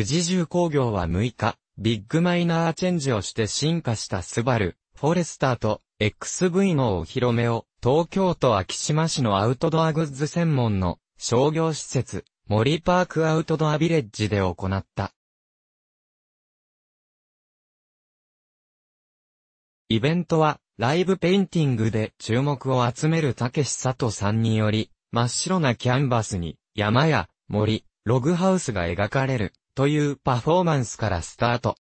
富士重工業は6日、ビッグマイナーチェンジをして進化したスバル、フォレスターと XV のお披露目を東京都昭島市のアウトドアグッズ専門の商業施設、森パークアウトドアビレッジで行った。イベントは、ライブペインティングで注目を集めるたしさ里さんにより、真っ白なキャンバスに、山や、森、ログハウスが描かれる。というパフォーマンスからスタート。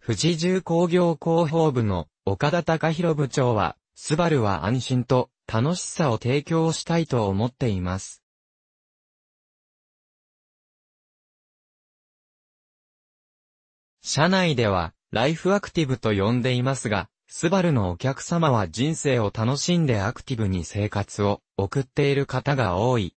富士重工業広報部の岡田隆弘部長は、スバルは安心と楽しさを提供したいと思っています。社内では、ライフアクティブと呼んでいますが、スバルのお客様は人生を楽しんでアクティブに生活を送っている方が多い。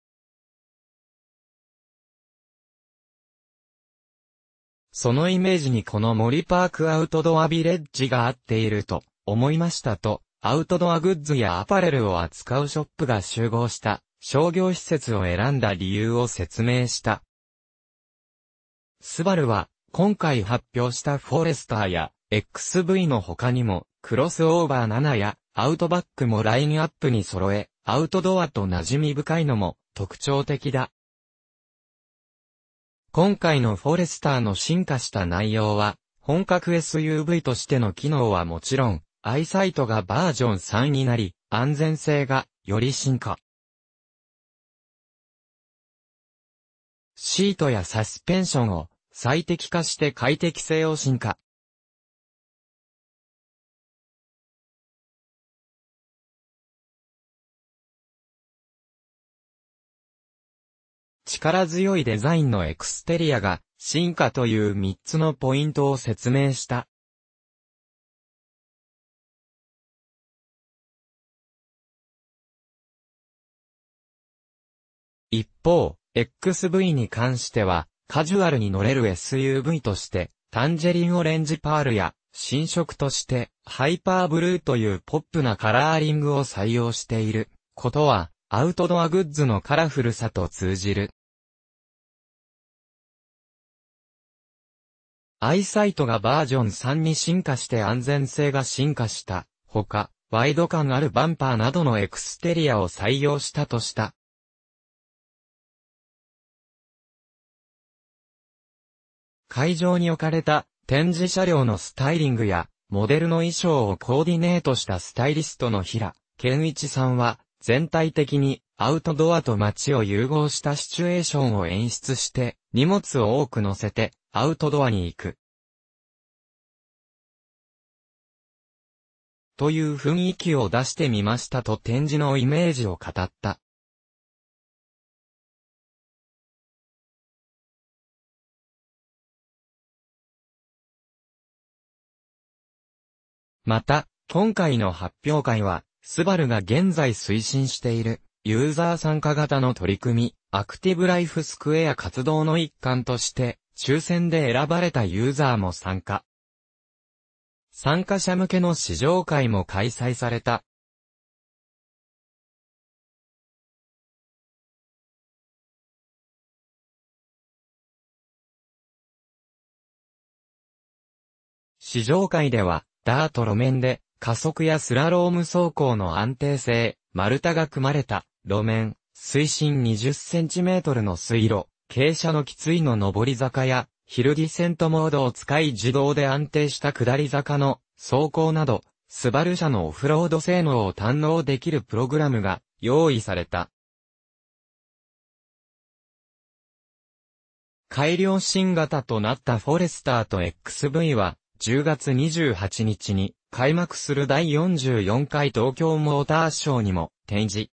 そのイメージにこの森パークアウトドアビレッジが合っていると思いましたと、アウトドアグッズやアパレルを扱うショップが集合した商業施設を選んだ理由を説明した。スバルは今回発表したフォレスターや XV の他にもクロスオーバー7やアウトバックもラインアップに揃え、アウトドアと馴染み深いのも特徴的だ。今回のフォレスターの進化した内容は、本格 SUV としての機能はもちろん、アイサイトがバージョン3になり、安全性がより進化。シートやサスペンションを最適化して快適性を進化。力強いデザインのエクステリアが進化という3つのポイントを説明した。一方、XV に関しては、カジュアルに乗れる SUV として、タンジェリンオレンジパールや、新色として、ハイパーブルーというポップなカラーリングを採用していることは、アウトドアグッズのカラフルさと通じる。アイサイトがバージョン3に進化して安全性が進化した。ほか、ワイド感あるバンパーなどのエクステリアを採用したとした。会場に置かれた展示車両のスタイリングやモデルの衣装をコーディネートしたスタイリストの平健一さんは全体的にアウトドアと街を融合したシチュエーションを演出して荷物を多く乗せてアウトドアに行く。という雰囲気を出してみましたと展示のイメージを語った。また、今回の発表会は、スバルが現在推進している、ユーザー参加型の取り組み、アクティブライフスクエア活動の一環として、抽選で選ばれたユーザーも参加。参加者向けの試乗会も開催された。試乗会では、ダート路面で、加速やスラローム走行の安定性、丸太が組まれた、路面、水深2 0トルの水路、傾斜のきついの上り坂や、ヒルディセントモードを使い自動で安定した下り坂の走行など、スバル車のオフロード性能を堪能できるプログラムが用意された。改良新型となったフォレスターと XV は、10月28日に開幕する第44回東京モーターショーにも展示。